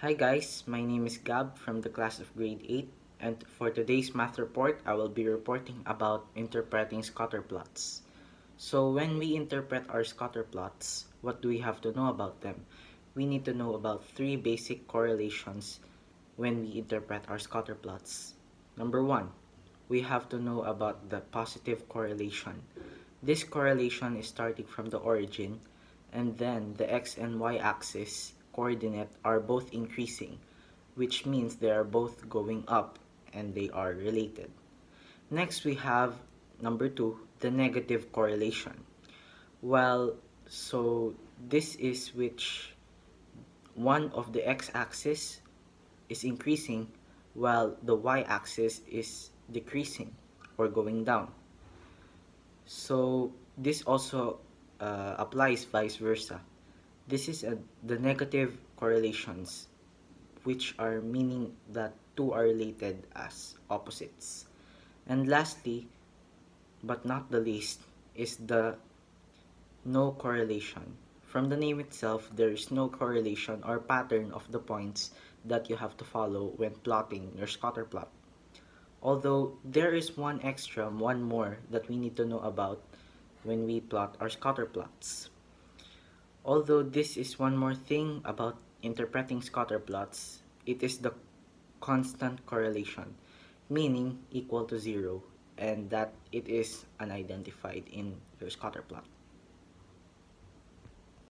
Hi guys, my name is Gab from the class of grade 8 and for today's math report, I will be reporting about interpreting scatter plots. So when we interpret our scatter plots, what do we have to know about them? We need to know about three basic correlations when we interpret our scatter plots. Number one, we have to know about the positive correlation. This correlation is starting from the origin and then the x and y axis coordinate are both increasing, which means they are both going up and they are related. Next, we have number two, the negative correlation. Well, so this is which one of the x-axis is increasing while the y-axis is decreasing or going down. So this also uh, applies vice versa. This is a, the negative correlations, which are meaning that two are related as opposites. And lastly, but not the least, is the no correlation. From the name itself, there is no correlation or pattern of the points that you have to follow when plotting your scatter plot. Although there is one extra, one more that we need to know about when we plot our scatter plots. Although this is one more thing about interpreting scatter plots, it is the constant correlation, meaning equal to zero, and that it is unidentified in your scatter plot.